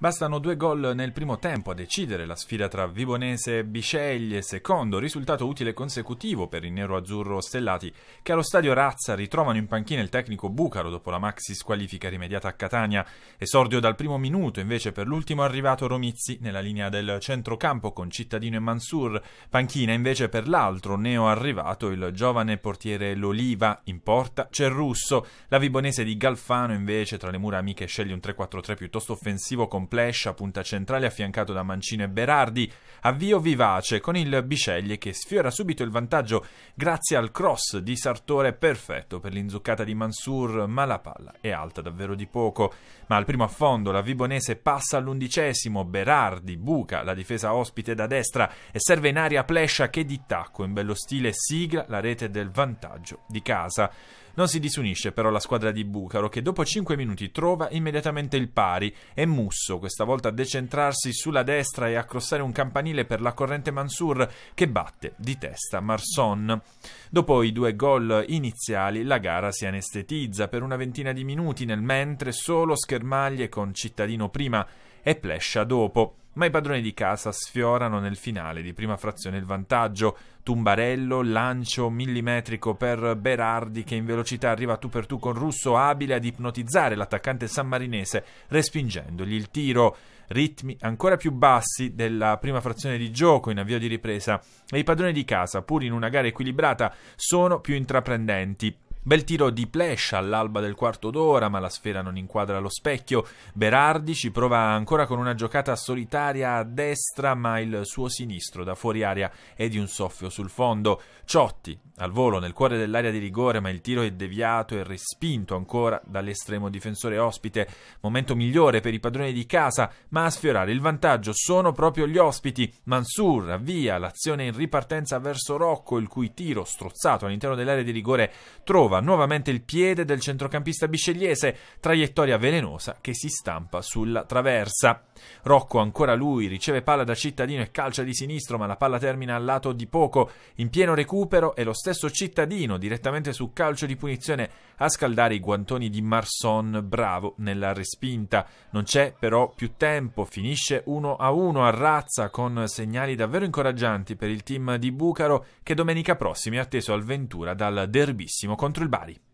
Bastano due gol nel primo tempo a decidere la sfida tra Vibonese e Bisceglie, secondo risultato utile consecutivo per i nero-azzurro stellati che allo stadio Razza ritrovano in panchina il tecnico Bucaro dopo la maxi squalifica rimediata a Catania. Esordio dal primo minuto invece per l'ultimo arrivato Romizzi nella linea del centrocampo con Cittadino e Mansur, panchina invece per l'altro neo arrivato il giovane portiere L'Oliva, in porta c'è il Russo, la Vibonese di Galfano invece tra le mura amiche sceglie un 3-4-3 piuttosto offensivo con Plescia, punta centrale affiancato da Mancino e Berardi, avvio vivace con il Bisceglie che sfiora subito il vantaggio grazie al cross di Sartore perfetto per l'inzuccata di Mansur, ma la palla è alta davvero di poco. Ma al primo affondo la Vibonese passa all'undicesimo, Berardi buca la difesa ospite da destra e serve in aria Plescia che di tacco in bello stile sigla la rete del vantaggio di casa. Non si disunisce però la squadra di Bucaro che dopo 5 minuti trova immediatamente il pari e Musso questa volta a decentrarsi sulla destra e a crossare un campanile per la corrente Mansur che batte di testa Marson. Dopo i due gol iniziali la gara si anestetizza per una ventina di minuti nel mentre solo schermaglie con Cittadino prima e plescia dopo, ma i padroni di casa sfiorano nel finale di prima frazione il vantaggio. Tumbarello, lancio millimetrico per Berardi che in velocità arriva tu per tu con Russo abile ad ipnotizzare l'attaccante sammarinese respingendogli il tiro. Ritmi ancora più bassi della prima frazione di gioco in avvio di ripresa e i padroni di casa, pur in una gara equilibrata, sono più intraprendenti. Bel tiro di Plescia all'alba del quarto d'ora, ma la sfera non inquadra lo specchio. Berardi ci prova ancora con una giocata solitaria a destra, ma il suo sinistro da fuori aria è di un soffio sul fondo. Ciotti al volo nel cuore dell'area di rigore, ma il tiro è deviato e respinto ancora dall'estremo difensore ospite. Momento migliore per i padroni di casa, ma a sfiorare il vantaggio sono proprio gli ospiti. Mansur avvia l'azione in ripartenza verso Rocco, il cui tiro, strozzato all'interno dell'area di rigore, trova trova nuovamente il piede del centrocampista biscegliese, traiettoria velenosa che si stampa sulla traversa. Rocco, ancora lui, riceve palla da cittadino e calcia di sinistro, ma la palla termina al lato di poco. In pieno recupero e lo stesso cittadino, direttamente su calcio di punizione, a scaldare i guantoni di Marson, bravo nella respinta. Non c'è però più tempo, finisce 1 a 1 a razza con segnali davvero incoraggianti per il team di Bucaro che domenica prossima è atteso al Ventura dal derbissimo contro il body